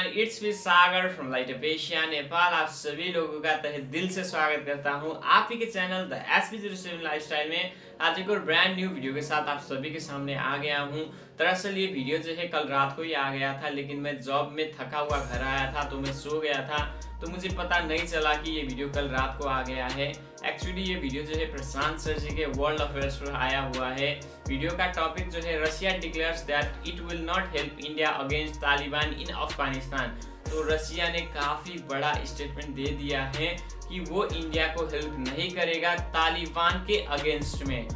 everyone it's me Sagar from light of Asia Nepal आप सभी लोगों का तहे दिल से स्वागत करता हूँ आप ही के channel the S P zero seven lifestyle में आज एक और ब्रांड न्यू वीडियो के साथ आप सभी के सामने आ गया हूँ दरअसल ये वीडियो जो है कल रात को ही आ गया था लेकिन मैं जॉब में थका हुआ घर आया था तो मैं सो गया था तो मुझे पता नहीं चला कि ये वीडियो कल रात को आ गया है एक्चुअली ये वीडियो जो है प्रशांत सर जी के वर्ल्ड अफेयर्स पर आया हुआ है वीडियो का टॉपिक जो है Russia declares that it will not help India against Taliban in Afghanistan तो रशिया ने काफ़ी बड़ा स्टेटमेंट दे दिया है कि वो इंडिया को हेल्प नहीं करेगा तालिबान के अगेंस्ट में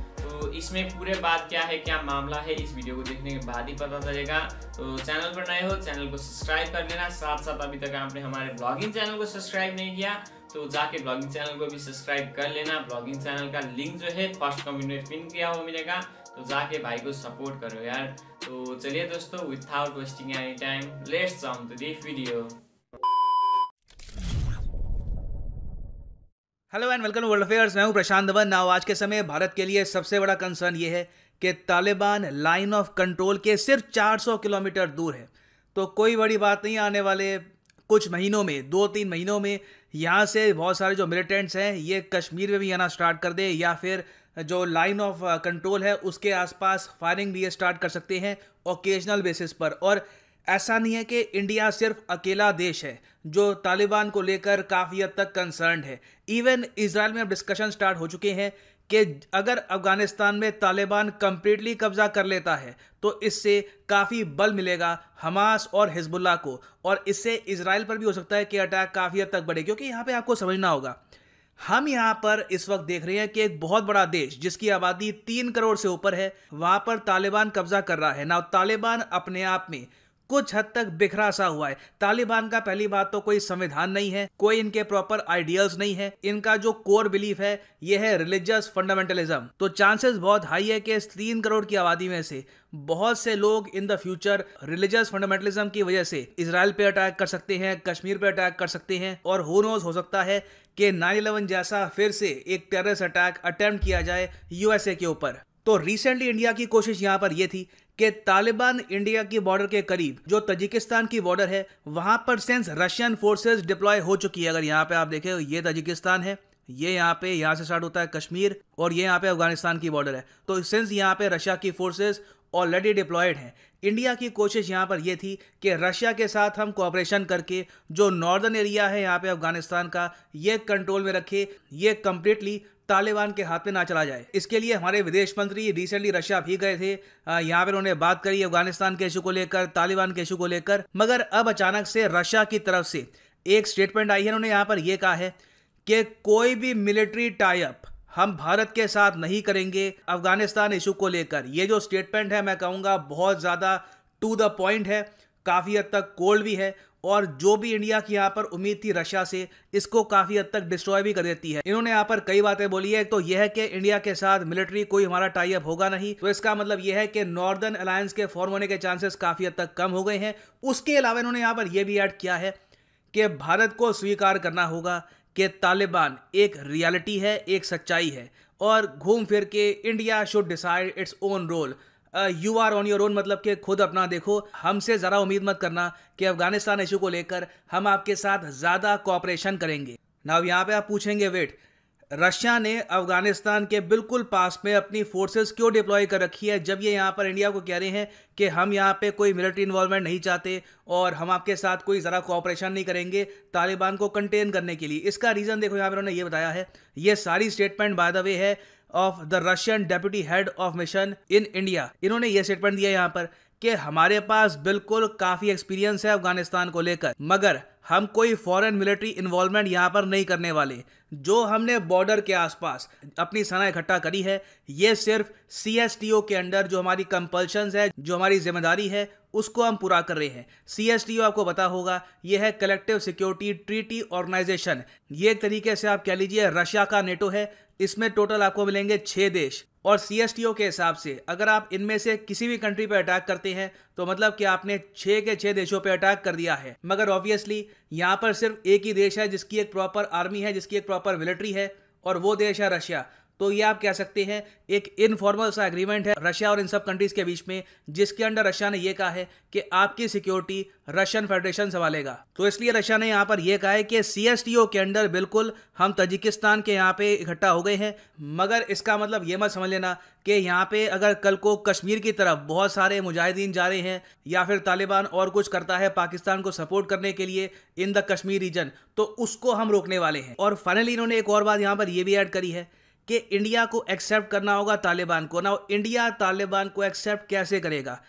इसमें पूरे बात क्या है क्या मामला है इस वीडियो को देखने के बाद ही पता चलेगा तो चैनल पर नए हो चैनल को सब्सक्राइब कर लेना साथ साथ अभी तक आपने हमारे ब्लॉगिंग चैनल को सब्सक्राइब नहीं किया तो जाके ब्लॉगिंग चैनल को भी सब्सक्राइब कर लेना ब्लॉगिंग चैनल का लिंक जो है फर्स्ट कम्युनिटी में पिन किया हुआ मिलेगा तो जाके भाई को सपोर्ट करो यार तो चलिए दोस्तों without wasting any time let's on to video hello and welcome world affairs मैं हूं प्रशांत धवन नाउ आज के समय भारत के लिए सबसे बड़ा कंसर्न ये है कि तालिबान लाइन ऑफ कंट्रोल के सिर्फ 400 किलोमीटर दूर है तो कोई बड़ी बात नहीं आने वाले कुछ महीनों में दो तीन महीनों में यहाँ से बहुत सारे जो मिलिटेंट्स हैं ये कश्मीर में भी आना स्टार्ट कर दें या फिर जो लाइन ऑफ कंट्रोल है उसके आसपास फायरिंग भी ये स्टार्ट कर सकते हैं ओकेजनल बेसिस पर और ऐसा नहीं है कि इंडिया सिर्फ अकेला देश है जो तालिबान को लेकर काफ़ी हद तक कंसर्न है इवन इसराइल में अब डिस्कशन स्टार्ट हो चुके हैं कि अगर अफगानिस्तान में तालिबान कम्प्लीटली कब्जा कर लेता है तो इससे काफ़ी बल मिलेगा हमास और हिजबुल्ला को और इससे इसराइल पर भी हो सकता है कि अटैक काफ़ी हद तक बढ़े क्योंकि यहाँ पे आपको समझना होगा हम यहाँ पर इस वक्त देख रहे हैं कि एक बहुत बड़ा देश जिसकी आबादी तीन करोड़ से ऊपर है वहाँ पर तालिबान कब्जा कर रहा है ना तालिबान अपने आप में कुछ हद तक बिखरा सा हुआ है तालिबान का पहली बात तो कोई संविधान नहीं है कोई इनके प्रॉपर आइडियल्स नहीं है इनका जो कोर बिलीफ है यह है रिलीजियस फंडामेंटलिज्म तो चांसेस बहुत हाई है कि इस तीन करोड़ की आबादी में से बहुत से लोग in the future religious fundamentalism की वजह से इसराइल पे अटैक कर सकते हैं कश्मीर पे अटैक कर सकते हैं और हो नोज हो सकता है कि नाइन इलेवन जैसा फिर से एक टेररिस्ट अटैक अटेम्प्ट किया जाए यूएसए के ऊपर तो रिसेंटली इंडिया की कोशिश यहां पर यह थी कि तालिबान इंडिया की बॉर्डर के करीब जो तजिकिस्तान की बॉर्डर है वहां पर सेंस रशियन फोर्सेज डिप्लॉय हो चुकी है अगर यहाँ पे आप देखें ये तजिकिस्तान है ये यहाँ पे यहाँ से स्टार्ट होता है कश्मीर और ये यहाँ पे अफगानिस्तान की बॉर्डर है तो सेंस यहाँ पे रशिया की फोर्सेज ऑलरेडी डिप्लॉयड हैं इंडिया की कोशिश यहाँ पर यह थी कि रशिया के साथ हम कोऑपरेशन करके जो नॉर्दर्न एरिया है यहाँ पे अफगानिस्तान का ये कंट्रोल में रखे ये कम्प्लीटली तालिबान के हाथ में ना चला जाए इसके लिए हमारे विदेश मंत्री रिसेंटली रशिया भी गए थे यहाँ पर उन्होंने बात करी अफगानिस्तान के इशू को लेकर तालिबान के इशू को लेकर मगर अब अचानक से रशिया की तरफ से एक स्टेटमेंट आई है उन्होंने यहाँ पर यह कहा है कि कोई भी मिलिट्री टाइप हम भारत के साथ नहीं करेंगे अफगानिस्तान इशू को लेकर ये जो स्टेटमेंट है मैं कहूँगा बहुत ज़्यादा टू द पॉइंट है काफ़ी हद तक कोल्ड भी है और जो भी इंडिया की यहाँ पर उम्मीद थी रशिया से इसको काफ़ी हद तक डिस्ट्रॉय भी कर देती है इन्होंने यहाँ पर कई बातें बोली है तो यह है कि इंडिया के साथ मिलिट्री कोई हमारा टाइप होगा नहीं तो इसका मतलब यह है कि नॉर्दर्न अलायंस के फॉर्म होने के चांसेस काफ़ी हद तक कम हो गए हैं उसके अलावा इन्होंने यहाँ पर यह भी ऐड किया है कि भारत को स्वीकार करना होगा कि तालिबान एक रियलिटी है एक सच्चाई है और घूम फिर के India should decide its own role you are on your own मतलब कि खुद अपना देखो हमसे ज़रा उम्मीद मत करना कि अफगानिस्तान इशू को लेकर हम आपके साथ ज़्यादा कॉपरेशन करेंगे ना अब यहाँ पर आप पूछेंगे वेट रशिया ने अफगानिस्तान के बिल्कुल पास में अपनी फोर्सेस क्यों डिप्लॉय कर रखी है जब ये यहाँ पर इंडिया को कह रहे हैं कि हम यहाँ पे कोई मिलिट्री इन्वॉल्वमेंट नहीं चाहते और हम आपके साथ कोई ज़रा कोऑपरेशन नहीं करेंगे तालिबान को कंटेन करने के लिए इसका रीज़न देखो यहाँ पर उन्होंने ये बताया है ये सारी स्टेटमेंट बाय द वे है of the Russian deputy head of mission in India इन्होंने ये स्टेटमेंट दिया यहाँ पर कि हमारे पास बिल्कुल काफी एक्सपीरियंस है अफगानिस्तान को लेकर मगर हम कोई फॉरेन मिलिट्री इन्वॉल्वमेंट यहाँ पर नहीं करने वाले जो हमने बॉर्डर के आसपास अपनी सेना इकट्ठा करी है ये सिर्फ सी के अंडर जो हमारी कंपल्शन है जो हमारी जिम्मेदारी है उसको हम पूरा कर रहे हैं सी आपको पता होगा ये है कलेक्टिव सिक्योरिटी ट्रीटी ऑर्गेनाइजेशन ये एक तरीके से आप कह लीजिए रशिया का नेटो है इसमें टोटल आपको मिलेंगे छः देश और सी के हिसाब से अगर आप इनमें से किसी भी कंट्री पर अटैक करते हैं तो मतलब कि आपने छः के छः देशों पर अटैक कर दिया है मगर ऑब्वियसली यहाँ पर सिर्फ एक ही देश है जिसकी एक प्रॉपर आर्मी है जिसकी एक प्रॉपर मिलिट्री है और वो देश है रशिया तो ये आप कह सकते हैं एक इनफॉर्मल सा एग्रीमेंट है रशिया और इन सब कंट्रीज के बीच में जिसके अंडर रशिया ने यह कहा है कि आपकी सिक्योरिटी रशियन फेडरेशन संभालेगा तो इसलिए रशिया ने यहाँ पर यह कहा है कि सी के अंडर बिल्कुल हम तजिकिस्तान के यहाँ पे इकट्ठा हो गए हैं मगर इसका मतलब ये मत समझ लेना कि यहाँ पे अगर कल को कश्मीर की तरफ बहुत सारे मुजाहिदीन जा रहे हैं या फिर तालिबान और कुछ करता है पाकिस्तान को सपोर्ट करने के लिए इन द कश्मीर रीजन तो उसको हम रोकने वाले हैं और फाइनली इन्होंने एक और बात यहाँ पर यह भी ऐड करी है कि इंडिया को एक्सेप्ट करना होगा तालिबान को ना इंडिया तालिबान को एक्सेप्ट कैसे करेगा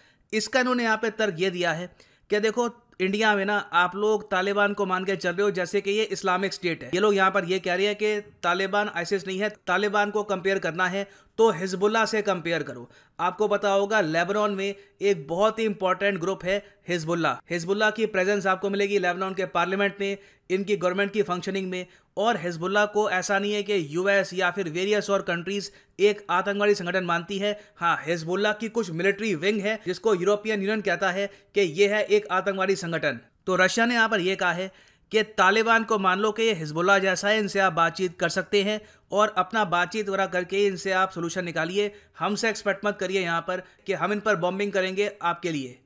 इसका इन्होंने यहाँ पे तर्क ये दिया है कि देखो इंडिया में ना आप लोग तालिबान को मान के चल रहे हो जैसे कि ये इस्लामिक स्टेट है ये लोग यहाँ पर ये कह रहे हैं कि तालिबान आइसिस नहीं है तालिबान को कंपेयर करना है तो हिजबुल्ला से कंपेयर करो आपको पता होगा लेबनान में एक बहुत ही इंपॉर्टेंट ग्रुप है हिजबुल्ला हिजबुल्ला की प्रेजेंस आपको मिलेगी लेबनान के पार्लियामेंट में इनकी गवर्नमेंट की फंक्शनिंग में और हिजबुल्ला को ऐसा नहीं है कि यूएस या फिर वेरियस और कंट्रीज एक आतंकवादी संगठन मानती है हाँ हिजबुल्ला की कुछ मिलिट्री विंग है जिसको यूरोपियन यूनियन कहता है कि यह है एक आतंकवादी संगठन तो रशिया ने यहाँ पर यह कहा है कि तालिबान को मान लो कि ये हिजबुल्ला जैसा है इनसे आप बातचीत कर सकते हैं और अपना बातचीत वगैरह करके इनसे आप सोल्यूशन निकालिए हमसे एक्सपेक्ट मत करिए यहाँ पर कि हम इन पर बॉम्बिंग करेंगे आपके लिए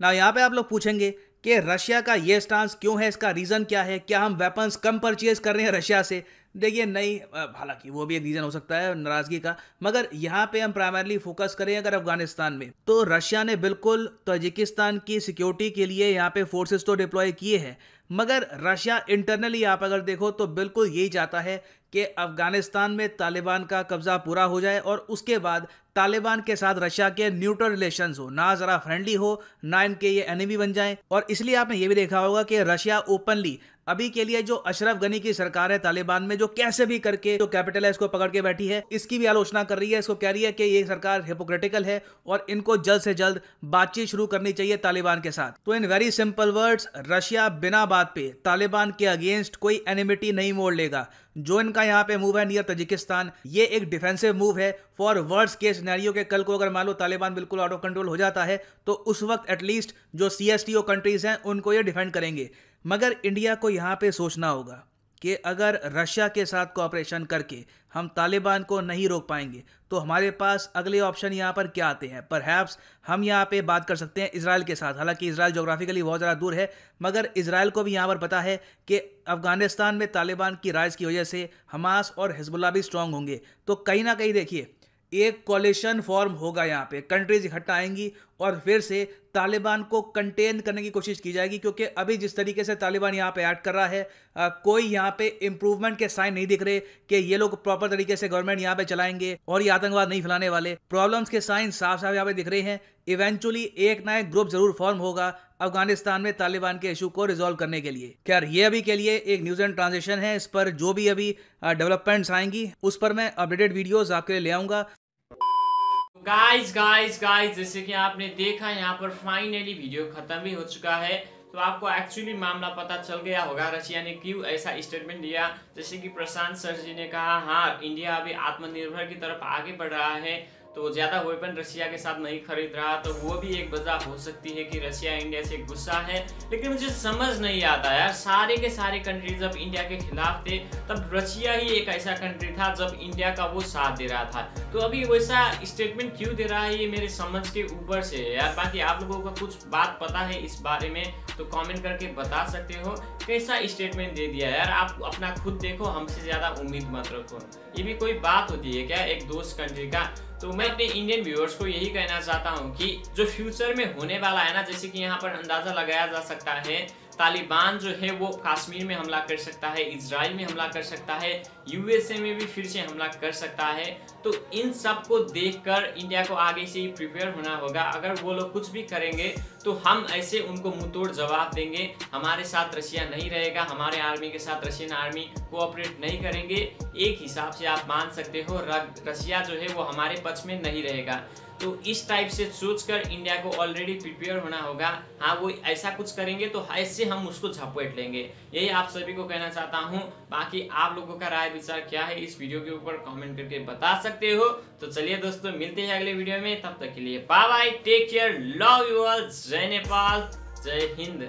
ना यहाँ पर आप लोग पूछेंगे कि रशिया का ये स्टांस क्यों है इसका रीज़न क्या है क्या हम वेपन्स कम परचेज कर रहे हैं रशिया से देखिए नहीं हालांकि वो भी एक रीज़न हो सकता है नाराज़गी का मगर यहाँ पे हम प्राइमरली फोकस करें अगर अफगानिस्तान में तो रशिया ने बिल्कुल तजिकिस्तान की सिक्योरिटी के लिए यहाँ पे फोर्सेस तो डिप्लॉय किए हैं मगर रशिया इंटरनली आप अगर देखो तो बिल्कुल यही चाहता है कि अफगानिस्तान में तालिबान का कब्ज़ा पूरा हो जाए और उसके बाद तालिबान के साथ रशिया के न्यूट्रल रिलेशन हो ना ज़रा फ्रेंडली हो ना इनके ये एनिमी बन जाए और इसलिए आपने ये भी देखा होगा कि रशिया ओपनली अभी के लिए जो अशरफ गनी की सरकार है तालिबान में जो कैसे भी करके जो कैपिटल है इसको पकड़ के बैठी है इसकी भी आलोचना कर रही है इसको कह रही है कि ये सरकार हिपोक्रेटिकल है और इनको जल्द से जल्द बातचीत शुरू करनी चाहिए तालिबान के साथ तो in very simple words Russia बिना बात पे तालिबान के अगेंस्ट कोई एनिमिटी नहीं मोड़ लेगा जो इनका यहाँ पे मूव है नियर तजिकिस्तान ये एक डिफेंसिव मूव है फॉर वर्ड्स के सिनेरियो के कल को अगर मान लो तालिबान बिल्कुल आउट ऑफ कंट्रोल हो जाता है तो उस वक्त एटलीस्ट जो सी कंट्रीज हैं उनको ये डिफेंड करेंगे मगर इंडिया को यहाँ पे सोचना होगा कि अगर रशिया के साथ कोऑपरेशन करके हम तालिबान को नहीं रोक पाएंगे तो हमारे पास अगले ऑप्शन यहाँ पर क्या आते हैं हैप्स हम यहाँ पे बात कर सकते हैं इसराइल के साथ हालांकि इसराइल जोग्राफिकली बहुत ज़्यादा दूर है मगर इसराइल को भी यहाँ पर पता है कि अफ़गानिस्तान में तालिबान की राइज की वजह से हमास और हिजबुल्ला भी स्ट्रांग होंगे तो कहीं ना कहीं देखिए एक कोलेशन फॉर्म होगा यहाँ पे कंट्रीज इकट्ठा आएंगी और फिर से तालिबान को कंटेन करने की कोशिश की जाएगी क्योंकि अभी जिस तरीके से तालिबान यहाँ पे ऐड कर रहा है आ, कोई यहाँ पे इम्प्रूवमेंट के साइन नहीं दिख रहे कि ये लोग प्रॉपर तरीके से गवर्नमेंट यहाँ पे चलाएंगे और ये आतंकवाद नहीं फैलाने वाले प्रॉब्लम्स के साइन साफ साफ यहाँ पे दिख रहे हैं इवेंचुअली एक ना एक ग्रुप जरूर फॉर्म होगा अफगानिस्तान में तालिबान के इशू को रिजोल्व करने के लिए खैर ये अभी के लिए एक न्यूज एंड ट्रांजेक्शन है इस पर जो भी अभी डेवलपमेंट्स आएंगी उस पर मैं अपडेटेड वीडियोस आपके लिए ले आऊंगा गाइस गाइस गाइस जैसे कि आपने देखा यहाँ पर फाइनली वीडियो खत्म भी हो चुका है तो आपको एक्चुअली मामला पता चल गया होगा रशिया ने क्यों ऐसा स्टेटमेंट दिया जैसे कि प्रशांत सर जी ने कहा हाँ इंडिया अभी आत्मनिर्भर की तरफ आगे बढ़ रहा है तो ज़्यादा वेपन रशिया के साथ नहीं खरीद रहा तो वो भी एक वजह हो सकती है कि रशिया इंडिया से गुस्सा है लेकिन मुझे समझ नहीं आता यार सारे के सारे कंट्रीज जब इंडिया के खिलाफ थे तब रशिया ही एक ऐसा कंट्री था जब इंडिया का वो साथ दे रहा था तो अभी वैसा स्टेटमेंट क्यों दे रहा है ये मेरे समझ के ऊपर से है यार बाकी आप लोगों का कुछ बात पता है इस बारे में तो कॉमेंट करके बता सकते हो कैसा स्टेटमेंट दे दिया यार आप अपना खुद देखो हमसे ज़्यादा उम्मीद मत रखो ये भी कोई बात होती है क्या एक दोस्त कंट्री का तो मैं अपने इंडियन व्यूअर्स को यही कहना चाहता हूँ कि जो फ्यूचर में होने वाला है ना जैसे कि यहाँ पर अंदाजा लगाया जा सकता है तालिबान जो है वो कश्मीर में हमला कर सकता है इसराइल में हमला कर सकता है यूएसए में भी फिर से हमला कर सकता है तो इन सब को देख कर इंडिया को आगे से ही प्रिपेयर होना होगा अगर वो लोग कुछ भी करेंगे तो हम ऐसे उनको तोड़ जवाब देंगे हमारे साथ रशिया नहीं रहेगा हमारे आर्मी के साथ रशियन आर्मी कोऑपरेट नहीं करेंगे एक हिसाब से आप मान सकते हो रशिया जो है वो हमारे पक्ष में नहीं रहेगा तो इस टाइप से सोच कर इंडिया को ऑलरेडी प्रिपेयर होना होगा हाँ वो ऐसा कुछ करेंगे तो ऐसे हाँ, हम उसको झपट लेंगे यही आप सभी को कहना चाहता हूँ बाकी आप लोगों का राय विचार क्या है इस वीडियो के ऊपर कमेंट करके बता सकते हो तो चलिए दोस्तों मिलते हैं अगले वीडियो में तब तक के लिए bye bye take care love you all जय नेपाल जय हिंद